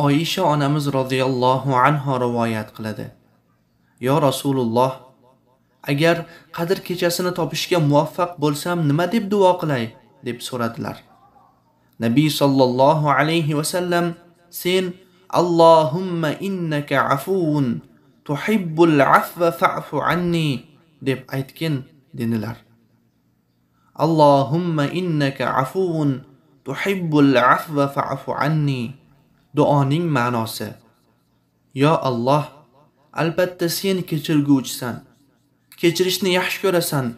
Oyisha onamiz roziyallohu anha rivoyat qiladi. Yo Rasululloh, agar qadr kechasini topishga muvaffaq bo'lsam nima deb duo qilay deb so'radilar. Nabiy sallallohu alayhi va sallam sen Allohumma innaka afuun tuhibbul afva fa'fu anni deb aytgin dedilar. Allohumma innaka afuun tuhibbul afva fa'fu anni duoning ma'nosi yo alloh albatta sen kechirguvchisan kechirishni yaxshi ko'rasan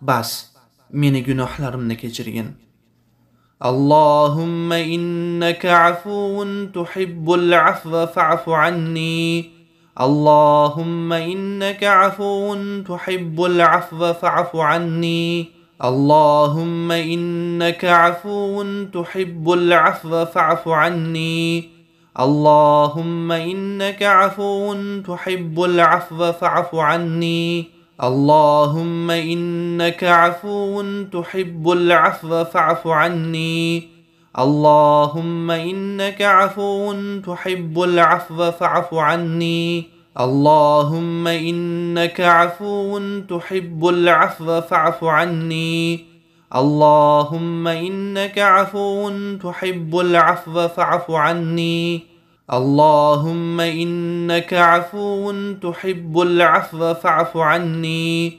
bas meni gunohlarimni kechirgin allohumma innaka afuun tuhibbul afva fafu anni allohumma innaka afuun tuhibbul afva fafu anni allohumma innaka afuun tuhibbul afva fafu anni اللهم إنك عفو تحب العفو فاعف عني اللهم إنك عفو تحب العفو فاعف عني اللهم إنك عفو تحب العفو فاعف عني اللهم إنك عفو تحب العفو فاعف عني اللهم إنك عفو تحب العفو فاعف عني اللهم إنك عفو تحب العفو فاعف عني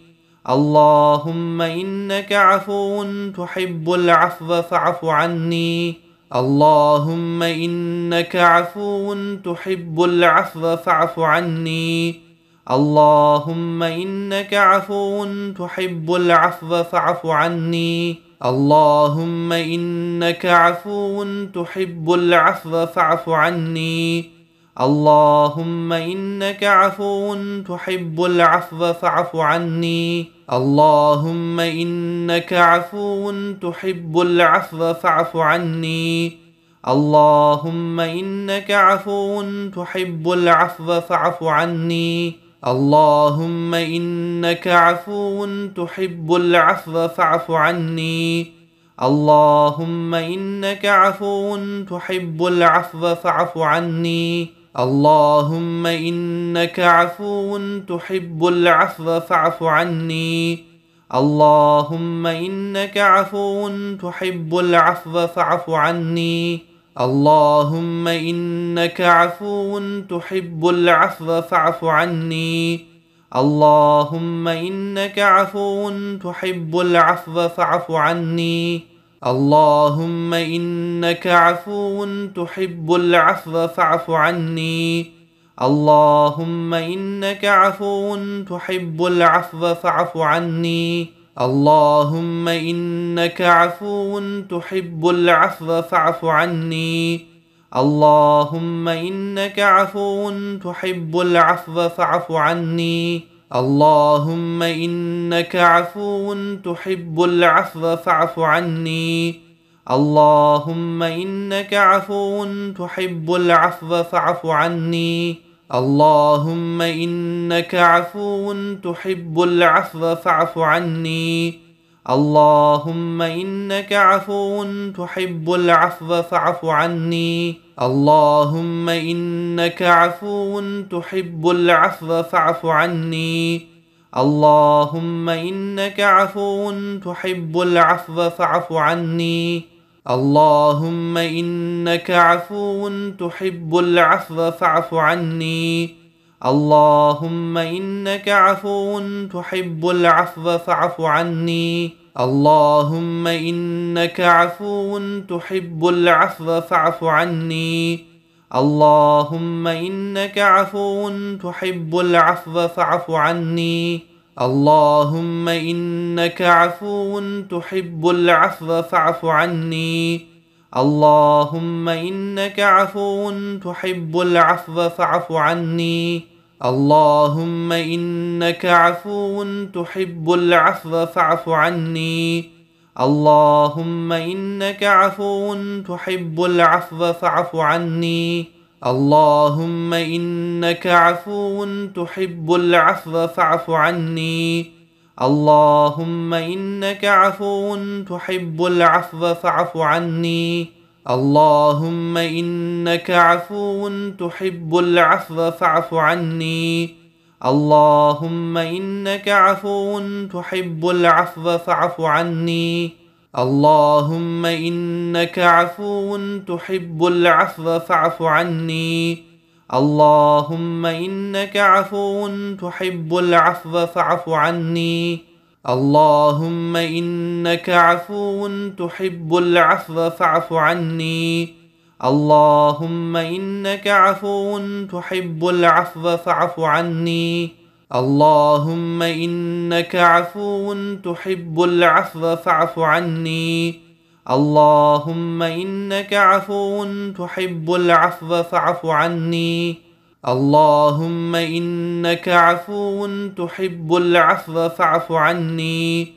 اللهم إنك عفو تحب العفو فاعف عني اللهم إنك عفو تحب العفو فاعف عني اللهم إنك عفو تحب العفو فاعف عني اللهم إنك عفو تحب العفو فاعف عني اللهم إنك عفو تحب العفو فاعف عني اللهم إنك عفو تحب العفو فاعف عني اللهم إنك عفو تحب العفو فاعف عني اللهم إنك عفو تحب العفو فاعف عني اللهم إنك عفو تحب العفو فاعف عني اللهم إنك عفو تحب العفو فاعف عني اللهم إنك عفو تحب العفو فاعف عني اللهم إنك عفو تحب العفو فاعف عني اللهم إنك عفو تحب العفو فاعف عني اللهم إنك عفو تحب العفو فاعف عني اللهم إنك عفو تحب العفو فاعف عني اللهم إنك عفو تحب العفو فاعف عني اللهم إنك عفو تحب العفو فاعف عني اللهم إنك عفو تحب العفو فاعف عني اللهم إنك عفو تحب العفو فاعف عني اللهم إنك عفو تحب العفو فاعف عني اللهم إنك عفو تحب العفو فاعف عني اللهم إنك عفو تحب العفو فاعف عني اللهم إنك عفو تحب العفو فاعف عني اللهم إنك عفو تحب العفو فاعف عني اللهم إنك عفو تحب العفو فاعف عني اللهم إنك عفو تحب العفو فاعف عني اللهم إنك عفو تحب العفو فاعف عني اللهم إنك عفو تحب العفو فاعف عني اللهم إنك عفو تحب العفو فاعف عني اللهم إنك عفو تحب العفو فاعف عني اللهم إنك عفو تحب العفو فاعف عني اللهم إنك عفو تحب العفو فاعف عني اللهم إنك عفو تحب العفو فاعف عني اللهم إنك عفو تحب العفو فاعف عني اللهم إنك عفو تحب العفو فاعف عني اللهم إنك عفو تحب العفو فاعف عني اللهم إنك عفو تحب العفو فاعف عني اللهم إنك عفو تحب العفو فاعف عني اللهم إنك عفو تحب العفو فاعف عني اللهم إنك عفو تحب العفو فاعف عني اللهم إنك عفو تحب العفو فاعف عني اللهم إنك عفو تحب العفو فاعف عني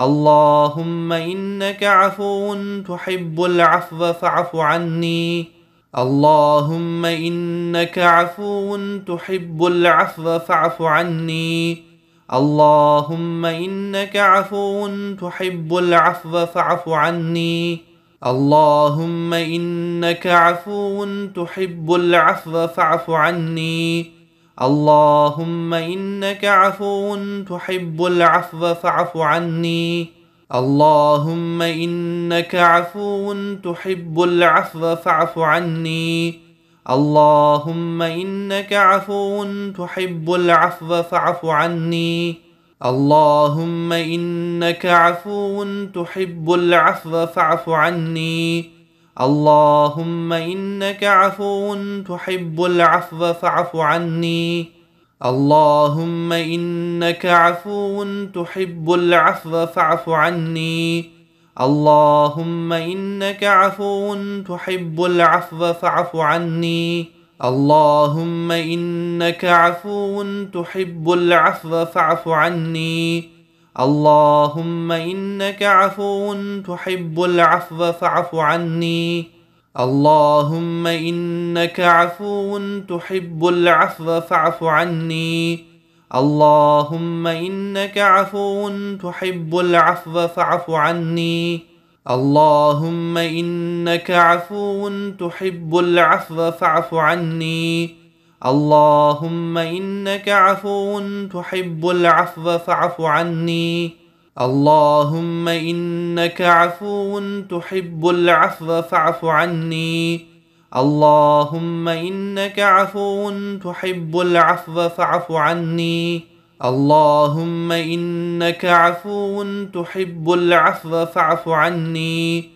اللهم إنك عفو تحب العفو فاعف عني اللهم إنك عفو تحب العفو فاعف عني اللهم إنك عفو تحب العفو فاعف عني اللهم إنك عفو تحب العفو فاعف عني اللهم إنك عفو تحب العفو فاعف عني اللهم إنك عفو تحب العفو فاعف عني اللهم إنك عفو تحب العفو فاعف عني اللهم إنك عفو تحب العفو فاعف عني اللهم إنك عفو تحب العفو فاعف عني اللهم إنك عفو تحب العفو فاعف عني اللهم إنك عفو تحب العفو فاعف عني اللهم إنك عفو تحب العفو فاعف عني اللهم إنك عفو تحب العفو فاعف عني اللهم انك عفو تحب العفو فاعف عني اللهم انك عفو تحب العفو فاعف عني اللهم انك عفو تحب العفو فاعف عني اللهم انك عفو تحب العفو فاعف عني اللهم إنك عفو تحب العفو فاعف عني اللهم إنك عفو تحب العفو فاعف عني اللهم إنك عفو تحب العفو فاعف عني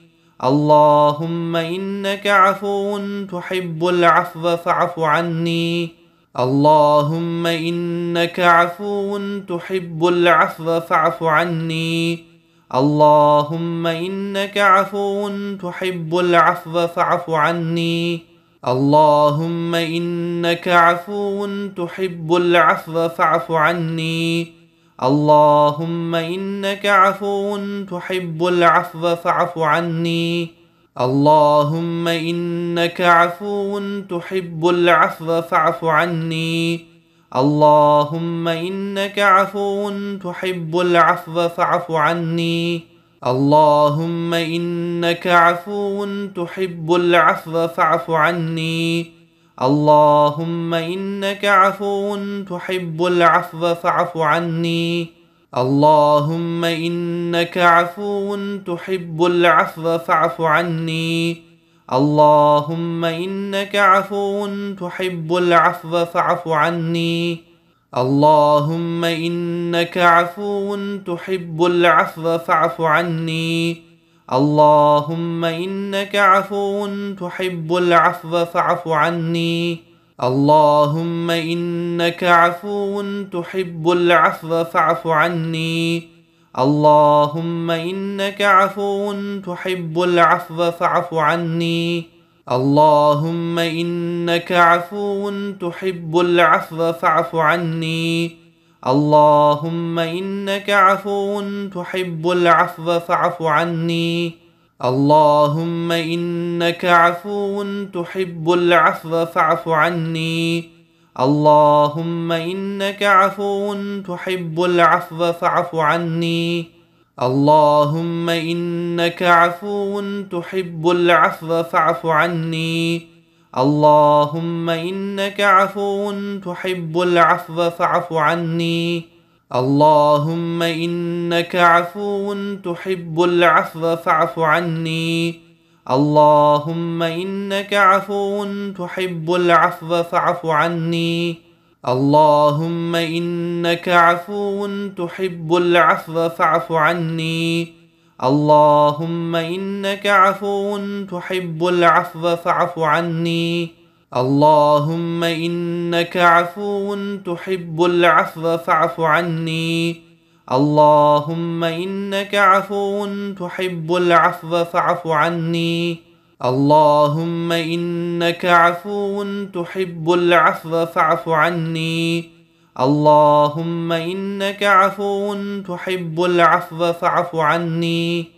اللهم إنك عفو تحب العفو فاعف عني اللهم إنك عفو تحب العفو فاعف عني اللهم إنك عفو تحب العفو فاعف عني اللهم إنك عفو تحب العفو فاعف عني اللهم إنك عفو تحب العفو فاعف عني اللهم إنك عفو تحب العفو فاعف عني اللهم إنك عفو تحب العفو فاعف عني اللهم إنك عفو تحب العفو فاعف عني اللهم إنك عفو تحب العفو فاعف عني اللهم إنك عفو تحب العفو فاعف عني اللهم إنك عفو تحب العفو فاعف عني اللهم إنك عفو تحب العفو فاعف عني اللهم إنك عفو تحب العفو فاعف عني اللهم إنك عفو تحب العفو فاعف عني اللهم إنك عفو تحب العفو فاعف عني اللهم إنك عفو تحب العفو فاعف عني اللهم إنك عفو تحب العفو فاعف عني اللهم انك عفو تحب العفو فاعف عني اللهم انك عفو تحب العفو فاعف عني اللهم انك عفو تحب العفو فاعف عني اللهم انك عفو تحب العفو فاعف عني اللهم إنك عفو تحب العفو فاعف عني اللهم إنك عفو تحب العفو فاعف عني اللهم إنك عفو تحب العفو فاعف عني اللهم إنك عفو تحب العفو فاعف عني اللهم إنك عفو تحب العفو فاعف عني اللهم إنك عفو تحب العفو فاعف عني اللهم إنك عفو تحب العفو فاعف عني اللهم إنك عفو تحب العفو فاعف عني